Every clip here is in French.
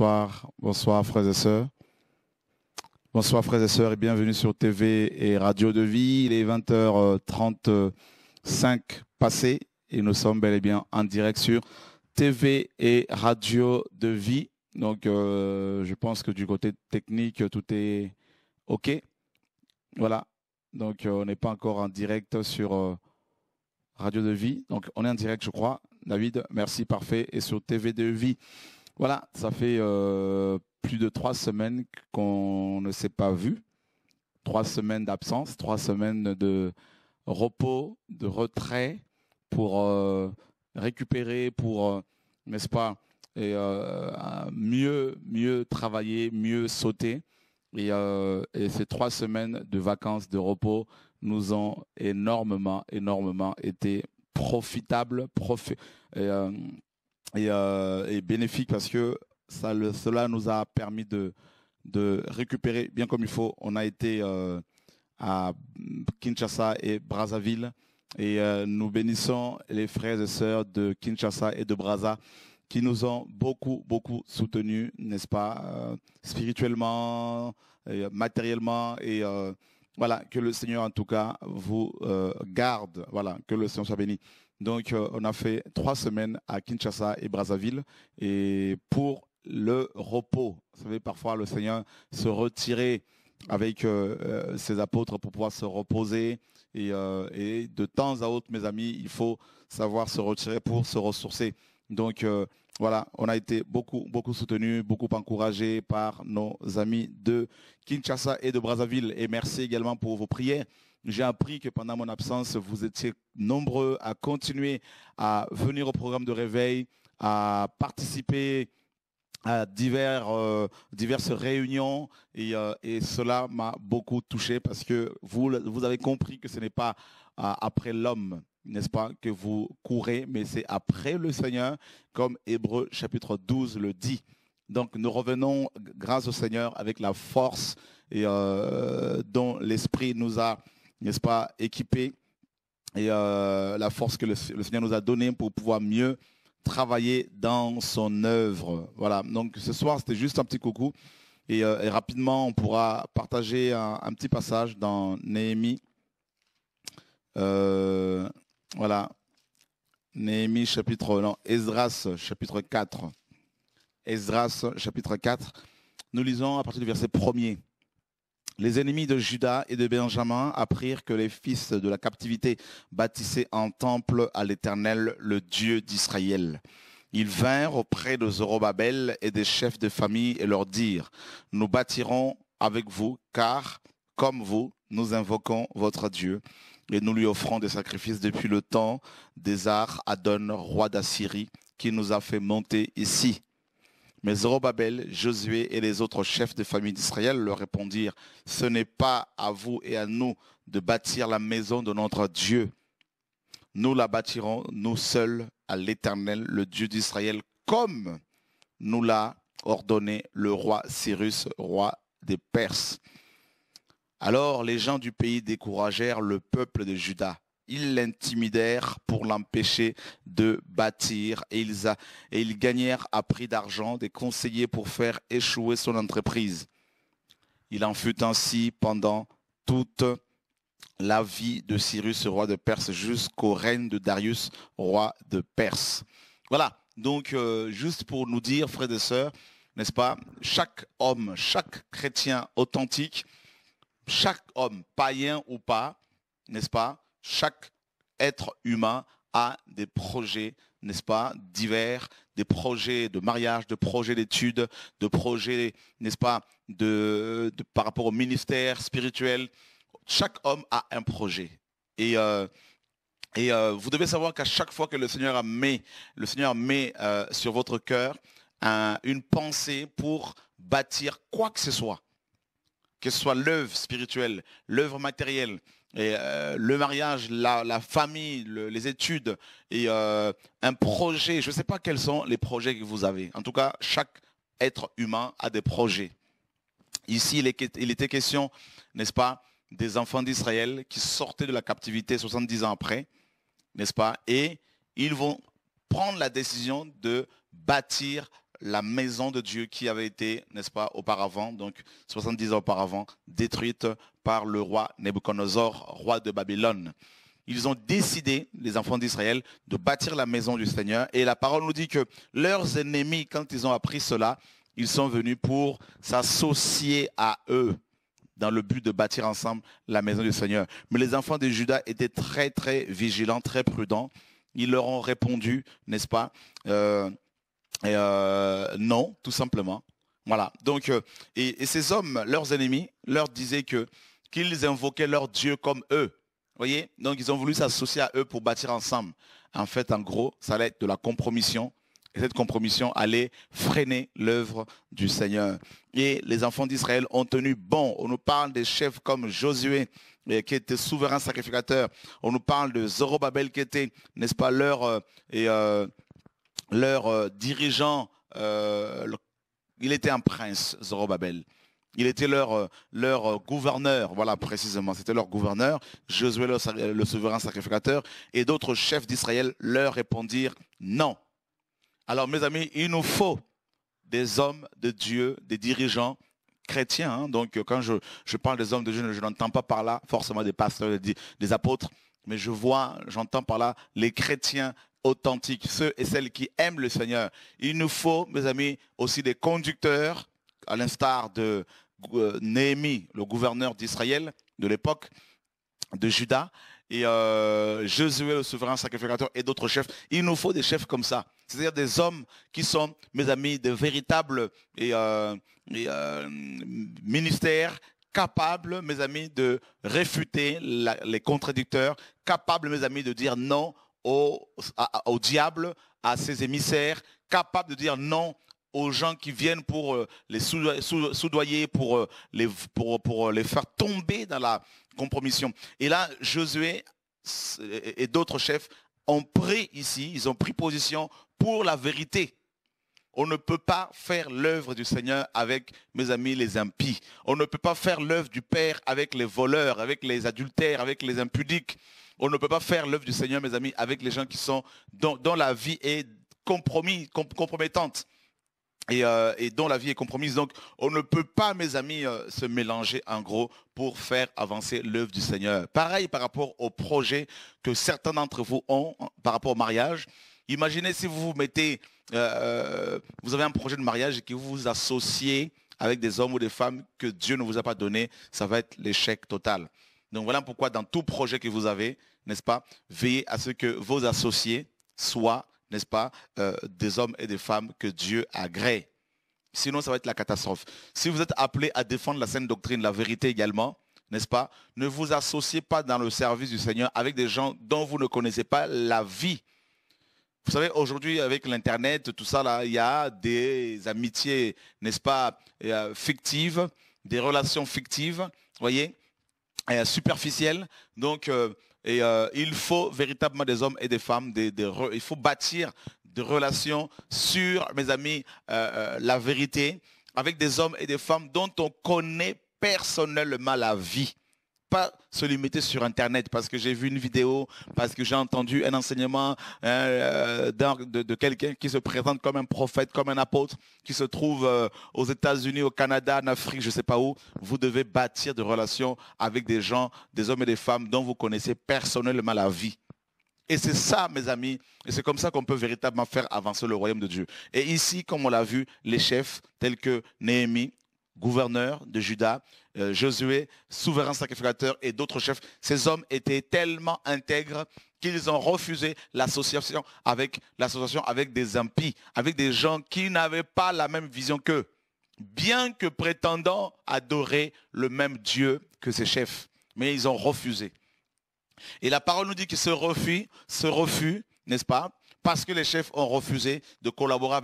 Bonsoir, bonsoir frères et sœurs. Bonsoir frères et sœurs et bienvenue sur TV et Radio de Vie. Il est 20h35 passé et nous sommes bel et bien en direct sur TV et Radio de Vie. Donc euh, je pense que du côté technique, tout est OK. Voilà. Donc euh, on n'est pas encore en direct sur euh, Radio de Vie. Donc on est en direct, je crois. David, merci, parfait. Et sur TV de Vie. Voilà, ça fait euh, plus de trois semaines qu'on ne s'est pas vu. Trois semaines d'absence, trois semaines de repos, de retrait pour euh, récupérer, pour, euh, n'est-ce pas, et, mieux, travailler, mieux sauter. Et, ces trois semaines de vacances, de repos, nous ont énormément, énormément été profitables, euh, et, bénéfique parce que cela nous a permis de, récupérer bien comme il faut. On a été euh, à Kinshasa et Brazzaville et euh, nous bénissons les frères et sœurs de Kinshasa et de Brazza qui nous ont beaucoup beaucoup soutenus, n'est-ce pas, spirituellement, matériellement et voilà que le Seigneur en tout cas vous garde. Voilà que le Seigneur soit béni. Donc, euh, on a fait trois semaines à Kinshasa et Brazzaville et pour le repos. Vous savez, parfois le Seigneur se retirait avec euh, euh, ses apôtres pour pouvoir se reposer. Et, de temps à autre, mes amis, il faut savoir se retirer pour se ressourcer. Donc voilà, on a été beaucoup, beaucoup soutenus, beaucoup encouragés par nos amis de Kinshasa et de Brazzaville. Et merci également pour vos prières. J'ai appris que pendant mon absence, vous étiez nombreux à continuer à venir au programme de réveil, à participer à euh, diverses réunions euh, et, cela m'a beaucoup touché parce que vous, avez compris que ce n'est pas euh, après l'homme, n'est-ce pas, que vous courez, mais c'est après le Seigneur, comme Hébreu chapitre 12 le dit. Donc nous revenons grâce au Seigneur avec la force dont l'Esprit nous a n'est-ce pas, équipé, et euh, la force que le, Seigneur nous a donnée pour pouvoir mieux travailler dans son œuvre. Voilà, donc ce soir, c'était juste un petit coucou. Et, euh, rapidement, on pourra partager un, petit passage dans Néhémie. Euh, voilà, Néhémie chapitre, non, Esdras chapitre 4. Esdras chapitre 4. Nous lisons à partir du verset 1er. Les ennemis de Judas et de Benjamin apprirent que les fils de la captivité bâtissaient un temple à l'Éternel, le Dieu d'Israël. Ils vinrent auprès de Zorobabel et des chefs de famille et leur dirent, nous bâtirons avec vous, car, comme vous, nous invoquons votre Dieu et nous lui offrons des sacrifices depuis le temps des arts Adon, roi d'Assyrie, qui nous a fait monter ici. Mais mhm. Zorobabel, Josué et les autres chefs de famille d'Israël leur répondirent, ce n'est pas à vous et à nous de bâtir la maison de notre Dieu. Nous la bâtirons, nous seuls, à l'Éternel, le Dieu d'Israël, comme nous l'a ordonné le roi Cyrus, roi des Perses. Alors les gens du pays découragèrent le peuple de Judas ils l'intimidèrent pour l'empêcher de bâtir et ils, gagnèrent à prix d'argent des conseillers pour faire échouer son entreprise. Il en fut ainsi pendant toute la vie de Cyrus, roi de Perse, jusqu'au règne de Darius, roi de Perse. Voilà, donc euh, juste pour nous dire, frères et sœurs, n'est-ce pas, chaque homme, chaque chrétien authentique, chaque homme, païen ou pas, n'est-ce pas, chaque être humain a des projets, n'est-ce pas, divers, des projets de mariage, de projets d'études, de projets, n'est-ce pas, par rapport au ministère spirituel. Chaque homme a un projet. Et, euh, euh, vous devez savoir qu'à chaque fois que le Seigneur met, le Seigneur met euh, sur votre cœur une pensée pour bâtir quoi que ce soit, que ce soit l'œuvre spirituelle, l'œuvre matérielle, et euh, le mariage, la, famille, les études et euh, un projet. Je ne sais pas quels sont les projets que vous avez. En tout cas, chaque être humain a des projets. Ici, il, il était question, n'est-ce pas, des enfants d'Israël qui sortaient de la captivité 70 ans après, n'est-ce pas, et ils vont prendre la décision de bâtir la maison de Dieu qui avait été, n'est-ce pas, auparavant, donc 70 ans auparavant, détruite par le roi Nebuchadnezzar, roi de Babylone. Ils ont décidé, les enfants d'Israël, de bâtir la maison du Seigneur. Et la parole nous dit que leurs ennemis, quand ils ont appris cela, ils sont venus pour s'associer à eux dans le but de bâtir ensemble la maison du Seigneur. Mais les enfants de Judas étaient très, très vigilants, très prudents. Ils leur ont répondu, n'est-ce pas euh, et euh, non, tout simplement. Voilà. Donc, euh, et, ces hommes, leurs ennemis, leur disaient que qu'ils invoquaient leur Dieu comme eux. Voyez. Donc, ils ont voulu s'associer à eux pour bâtir ensemble. En fait, en gros, ça allait être de la compromission. Et cette compromission allait freiner l'œuvre du Seigneur. Et les enfants d'Israël ont tenu bon. On nous parle des chefs comme Josué, eh, qui était souverain sacrificateur. On nous parle de Zorobabel, qui était, n'est-ce pas, leur euh, et, leur euh, dirigeant, euh, il était un prince, Zorobabel. Il était leur, euh, leur gouverneur, voilà précisément, c'était leur gouverneur, Josué le, souverain sacrificateur, et d'autres chefs d'Israël leur répondirent non. Alors mes amis, il nous faut des hommes de Dieu, des dirigeants chrétiens. Hein. Donc quand je, je, parle des hommes de Dieu, je n'entends pas par là forcément des pasteurs, des, des apôtres, mais je vois, j'entends par là les chrétiens authentiques, ceux et celles qui aiment le Seigneur. Il nous faut, mes amis, aussi des conducteurs, à l'instar de euh, Néhémie, le gouverneur d'Israël de l'époque, de Juda, et Jésus euh, Josué, le souverain sacrificateur, et d'autres chefs. Il nous faut des chefs comme ça. C'est-à-dire des hommes qui sont, mes amis, de véritables et, euh, ministères capables, mes amis, de réfuter les contradicteurs, capables, mes amis, de dire non au, diable, à ses émissaires, capables de dire non aux gens qui viennent pour euh, les soudoyer, pour, euh, les, pour, pour euh, les faire tomber dans la compromission. Et là, Josué et d'autres chefs ont pris ici, ils ont pris position pour la vérité. On ne peut pas faire l'œuvre du Seigneur avec, mes amis, les impies. On ne peut pas faire l'œuvre du Père avec les voleurs, avec les adultères, avec les impudiques. On ne peut pas faire l'œuvre du Seigneur, mes amis, avec les gens qui sont dont, la vie est compromettante. Euh, et, dont la vie est compromise. Donc, on ne peut pas, mes amis, euh, se mélanger en gros pour faire avancer l'œuvre du Seigneur. Pareil par rapport au projet que certains d'entre vous ont par rapport au mariage. Imaginez si vous vous mettez, euh, vous avez un projet de mariage et que vous vous associez avec des hommes ou des femmes que Dieu ne vous a pas donné, ça va être l'échec total. Donc voilà pourquoi dans tout projet que vous avez, n'est-ce pas, veillez à ce que vos associés soient, n'est-ce pas, euh, des hommes et des femmes que Dieu agrée. Sinon, ça va être la catastrophe. Si vous êtes appelé à défendre la saine doctrine, la vérité également, n'est-ce pas, ne vous associez pas dans le service du Seigneur avec des gens dont vous ne connaissez pas la vie. Vous savez, aujourd'hui, avec l'Internet, tout ça, là, il y a des amitiés, n'est-ce pas, euh, fictives, des relations fictives, voyez superficielle. Donc, euh, et, euh, il faut véritablement des hommes et des femmes, il faut bâtir des relations sur, mes amis, euh, la vérité, avec des hommes et des femmes dont on connaît personnellement la vie pas se limiter sur Internet parce que j'ai vu une vidéo, parce que j'ai entendu un enseignement hein, euh, de, quelqu'un qui se présente comme un prophète, comme un apôtre, qui se trouve euh, aux États-Unis, au Canada, en Afrique, je ne sais pas où. Vous devez bâtir des relations avec des gens, des hommes et des femmes dont vous connaissez personnellement la vie. Et c'est ça, mes amis, et c'est comme ça qu'on peut véritablement faire avancer le royaume de Dieu. Et ici, comme on l'a vu, les chefs tels que Néhémie, gouverneur de Juda, euh, Josué, souverain sacrificateur et d'autres chefs. Ces hommes étaient tellement intègres qu'ils ont refusé l'association avec, l'association avec des impies, avec des gens qui n'avaient pas la même vision qu'eux, bien que prétendant adorer le même Dieu que ses chefs. Mais ils ont refusé. Et la parole nous dit qu'ils se refusent, n'est-ce pas, parce que les chefs ont refusé de collaborer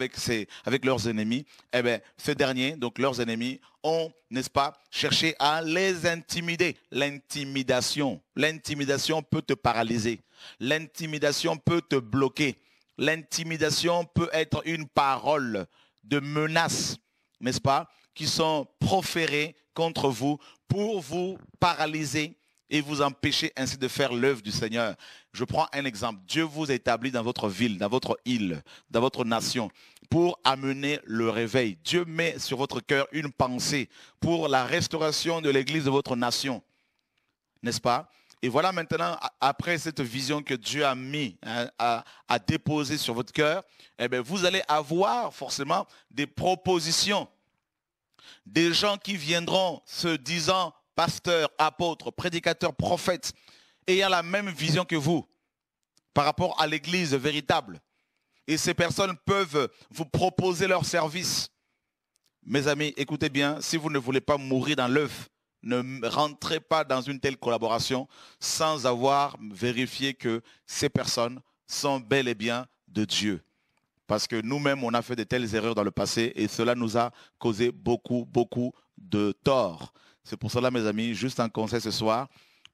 avec, leurs ennemis, eh bien, ces derniers, donc leurs ennemis, ont, n'est-ce pas, cherché à les intimider. L'intimidation, l'intimidation peut te paralyser. L'intimidation peut te bloquer. L'intimidation peut être une parole de menace, n'est-ce pas, qui sont proférées contre vous pour vous paralyser, et vous empêchez ainsi de faire l'œuvre du Seigneur. Je prends un exemple. Dieu vous a établi dans votre ville, dans votre île, dans votre nation pour amener le réveil. Dieu met sur votre cœur une pensée pour la restauration de l'église de votre nation. N'est-ce pas Et voilà maintenant, après cette vision que Dieu a mis, à, hein, sur votre cœur, eh bien, vous allez avoir forcément des propositions des gens qui viendront se disant pasteurs, apôtres, prédicateurs, prophètes, ayant la même vision que vous par rapport à l'Église véritable. Et ces personnes peuvent vous proposer leur service. Mes amis, écoutez bien, si vous ne voulez pas mourir dans l'œuf, ne rentrez pas dans une telle collaboration sans avoir vérifié que ces personnes sont bel et bien de Dieu. Parce que nous-mêmes, on a fait de telles erreurs dans le passé et cela nous a causé beaucoup, beaucoup de torts. C'est pour cela, mes amis, juste un conseil ce soir.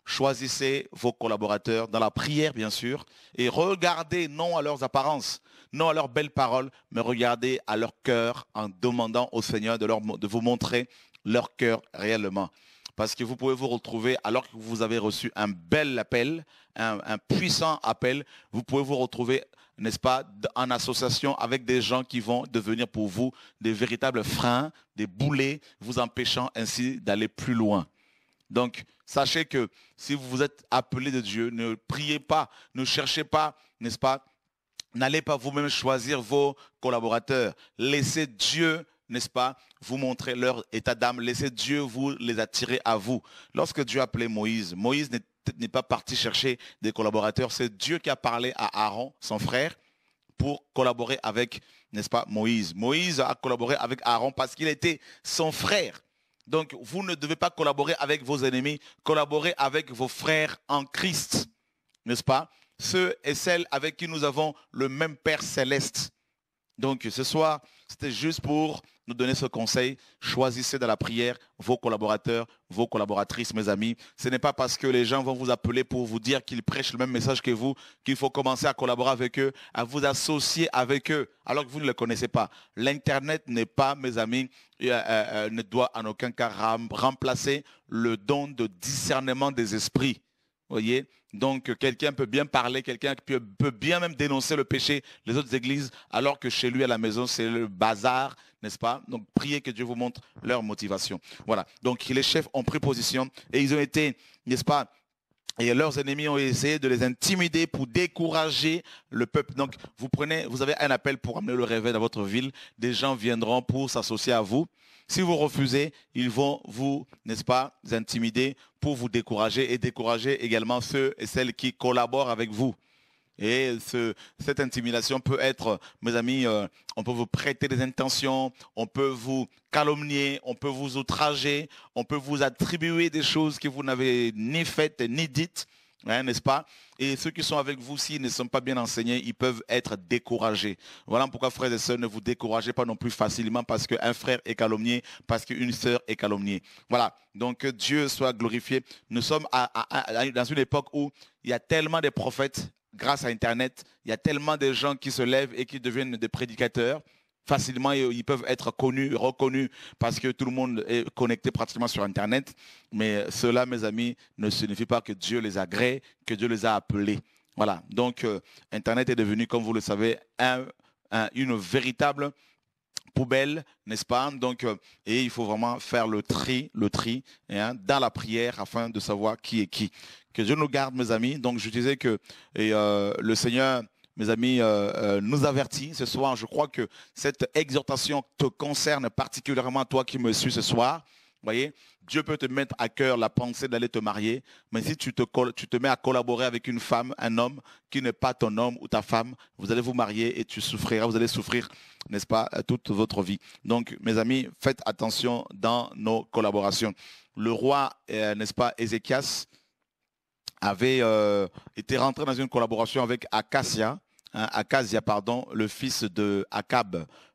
Choisissez vos collaborateurs dans la prière, bien sûr, et regardez non à leurs apparences, non à leurs belles paroles, mais regardez à leur cœur en demandant au Seigneur de, vous montrer leur cœur réellement. Parce que vous pouvez vous retrouver, alors que vous avez reçu un bel appel, un puissant appel, vous pouvez vous retrouver n'est-ce pas, en association avec des gens qui vont devenir pour vous des véritables freins, des boulets, vous empêchant ainsi d'aller plus loin. Donc, sachez que si vous vous êtes appelé de Dieu, ne priez pas, ne cherchez pas, n'est-ce pas, n'allez pas vous-même choisir vos collaborateurs. Laissez Dieu n'est-ce pas, vous montrer leur état d'âme, laissez Dieu vous les attirer à vous. Lorsque Dieu appelait Moïse, Moïse n'est pas parti chercher des collaborateurs. C'est Dieu qui a parlé à Aaron, son frère, pour collaborer avec, n'est-ce pas, Moïse. Moïse a collaboré avec Aaron parce qu'il était son frère. Donc, vous ne devez pas collaborer avec vos ennemis, collaborer avec vos frères en Christ, n'est-ce pas Ceux et celles avec qui nous avons le même Père céleste. Donc, ce soir, c'était juste pour nous donner ce conseil. Choisissez dans la prière vos collaborateurs, vos collaboratrices, mes amis. Ce n'est pas parce que les gens vont vous appeler pour vous dire qu'ils prêchent le même message que vous qu'il faut commencer à collaborer avec eux, à vous associer avec eux, alors que vous ne les connaissez pas. L'Internet n'est pas, mes amis, euh, euh, euh, ne doit en aucun cas remplacer le don de discernement des esprits. Voyez, donc quelqu'un peut bien parler, quelqu'un peut bien même dénoncer le péché, les autres églises, alors que chez lui à la maison, c'est le bazar, n'est-ce pas Donc priez que Dieu vous montre leur motivation. Voilà. Donc les chefs ont pris position et ils ont été, n'est-ce pas, et leurs ennemis ont essayé de les intimider pour décourager le peuple. Donc, vous prenez, vous avez un appel pour amener le réveil dans votre ville. Des gens viendront pour s'associer à vous. Si vous refusez, ils vont vous, n'est-ce pas, intimider pour vous décourager et décourager également ceux et celles qui collaborent avec vous. Et cette intimidation peut être, mes amis, euh, on peut vous prêter des intentions, on peut vous calomnier, on peut vous outrager, on peut vous attribuer des choses que vous n'avez ni faites ni dites hein, n'est-ce pas Et ceux qui sont avec vous, s'ils ne sont pas bien enseignés, ils peuvent être découragés. Voilà pourquoi, frères et sœurs, ne vous découragez pas non plus facilement parce qu'un frère est calomnié, parce qu'une sœur est calomniée. Voilà, donc que Dieu soit glorifié. Nous sommes dans une époque où il y a tellement de prophètes grâce à Internet, il y a tellement de gens qui se lèvent et qui deviennent des prédicateurs. Facilement, ils peuvent être connus, reconnus, parce que tout le monde est connecté pratiquement sur Internet. Mais cela, mes amis, ne signifie pas que Dieu les agrée, que Dieu les a appelés. Voilà. Donc, euh, Internet est devenu, comme vous le savez, une véritable poubelle, n'est-ce pas Donc, euh, et il faut vraiment faire le tri, le tri hein, dans la prière afin de savoir qui est qui. Que Dieu nous garde, mes amis. Donc, je disais que et, euh, le Seigneur, mes amis, euh, nous avertit ce soir. Je crois que cette exhortation te concerne particulièrement toi qui me suis ce soir voyez, Dieu peut te mettre à cœur la pensée d'aller te marier, mais si tu te, mets à collaborer avec une femme, un homme qui n'est pas ton homme ou ta femme, vous allez vous marier et tu souffriras, vous allez souffrir, n'est-ce pas, euh, toute votre vie. Donc, mes amis, faites attention dans nos collaborations. Le roi, euh, n'est-ce pas, Ézéchias, avait euh, été rentré dans une collaboration avec Acacia, hein, pardon, le fils de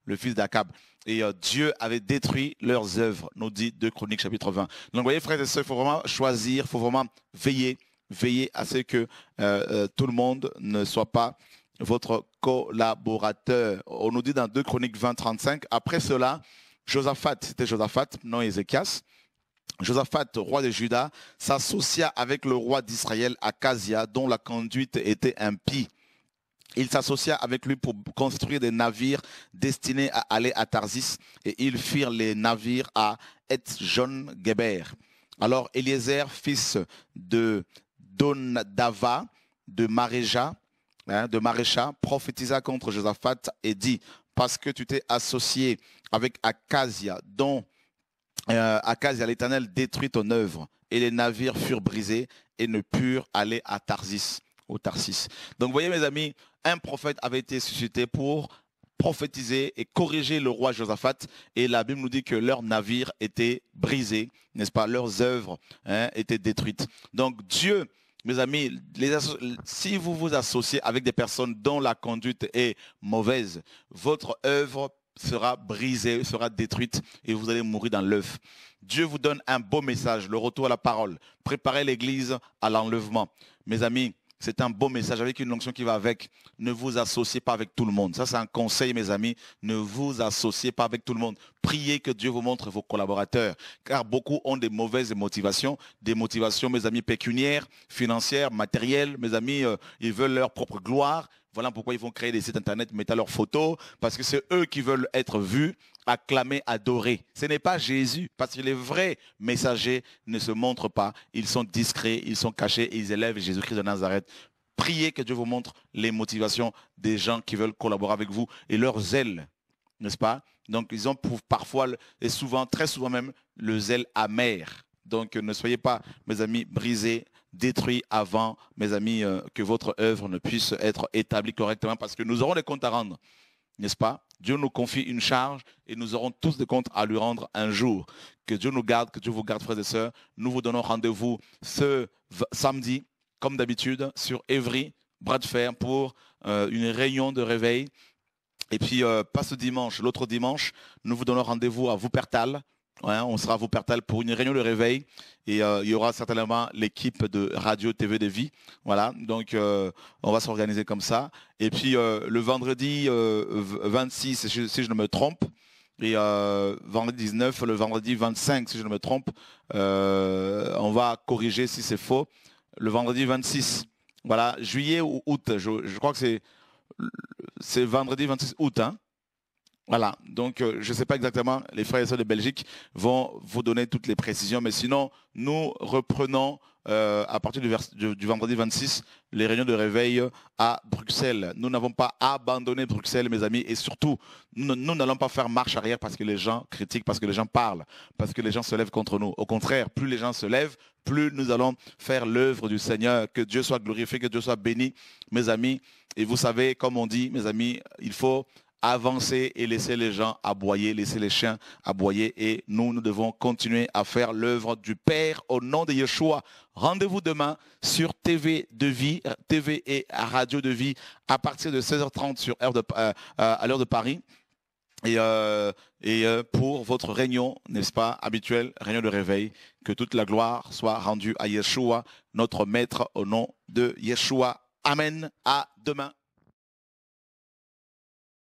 le fils d'Akab et euh, Dieu avait détruit leurs œuvres, nous dit 2 Chroniques chapitre 20. Donc vous voyez frères et sœurs, il faut vraiment choisir, il faut vraiment veiller, veiller à ce que euh, euh, tout le monde ne soit pas votre collaborateur. On nous dit dans 2 Chroniques 20, 35, après cela, Josaphat, c'était Josaphat, non Ézéchias, Josaphat, roi de Juda, s'associa avec le roi d'Israël, Akazia, dont la conduite était impie. Il s'associa avec lui pour construire des navires destinés à aller à Tarsis et ils firent les navires à Etjon Geber. Alors Eliezer, fils de don de Maréja, hein, de Marécha, prophétisa contre Josaphat et dit, parce que tu t'es associé avec Akazia, dont euh, l'Éternel détruit ton œuvre, et les navires furent brisés et ne purent aller à Tarsis. Au Tarsis. Donc, voyez, mes amis, un prophète avait été suscité pour prophétiser et corriger le roi Josaphat. Et la Bible nous dit que leurs navires étaient brisés, n'est-ce pas Leurs œuvres hein, étaient détruites. Donc Dieu, mes amis, si vous vous associez avec des personnes dont la conduite est mauvaise, votre œuvre sera brisée, sera détruite et vous allez mourir dans l'œuf. Dieu vous donne un beau message, le retour à la parole. Préparez l'Église à l'enlèvement. Mes amis, c'est un beau message avec une notion qui va avec. Ne vous associez pas avec tout le monde. Ça, c'est un conseil, mes amis. Ne vous associez pas avec tout le monde. Priez que Dieu vous montre vos collaborateurs, car beaucoup ont des mauvaises motivations. Des motivations, mes amis, pécuniaires, financières, matérielles. Mes amis, euh, ils veulent leur propre gloire. Voilà pourquoi ils vont créer des sites internet, mettre leurs photos, parce que c'est eux qui veulent être vus, acclamés, adorés. Ce n'est pas Jésus, parce que les vrais messagers ne se montrent pas. Ils sont discrets, ils sont cachés et ils élèvent Jésus-Christ de Nazareth. Priez que Dieu vous montre les motivations des gens qui veulent collaborer avec vous et leur zèle, n'est-ce pas Donc ils ont parfois, et souvent, très souvent même, le zèle amer. Donc ne soyez pas, mes amis, brisés détruit avant, mes amis, euh, que votre œuvre ne puisse être établie correctement, parce que nous aurons des comptes à rendre, n'est-ce pas Dieu nous confie une charge et nous aurons tous des comptes à lui rendre un jour. Que Dieu nous garde, que Dieu vous garde, frères et sœurs. Nous vous donnons rendez-vous ce samedi, comme d'habitude, sur Evry, bras de fer, pour euh, une réunion de réveil. Et puis, euh, pas ce dimanche, l'autre dimanche, nous vous donnons rendez-vous à Wuppertal, on sera à Wuppertal pour une réunion de réveil et euh, il y aura certainement l'équipe de Radio TV des Vies. Voilà, donc euh, on va s'organiser comme ça. Et puis euh, le vendredi 26, si je, ne me trompe, et vendredi 19, le vendredi 25, si je ne me trompe, on va corriger si c'est faux. Le vendredi 26, voilà, juillet ou août, je, crois que c'est vendredi 26 août. Hein. Voilà, donc euh, je ne sais pas exactement, les frères et sœurs de Belgique vont vous donner toutes les précisions, mais sinon, nous reprenons euh, à partir du, du, vendredi 26 les réunions de réveil euh, à Bruxelles. Nous n'avons pas abandonné Bruxelles, mes amis, et surtout, nous n'allons pas faire marche arrière parce que les gens critiquent, parce que les gens parlent, parce que les gens se lèvent contre nous. Au contraire, plus les gens se lèvent, plus nous allons faire l'œuvre du Seigneur. Que Dieu soit glorifié, que Dieu soit béni, mes amis. Et vous savez, comme on dit, mes amis, il faut avancer et laisser les gens aboyer, laisser les chiens aboyer. Et nous, nous devons continuer à faire l'œuvre du Père au nom de Yeshua. Rendez-vous demain sur TV de vie, euh, TV et Radio de vie à partir de 16h30 euh, euh, à l'heure de Paris. Et, pour votre réunion, n'est-ce pas, habituelle, réunion de réveil, que toute la gloire soit rendue à Yeshua, notre Maître, au nom de Yeshua. Amen. À demain.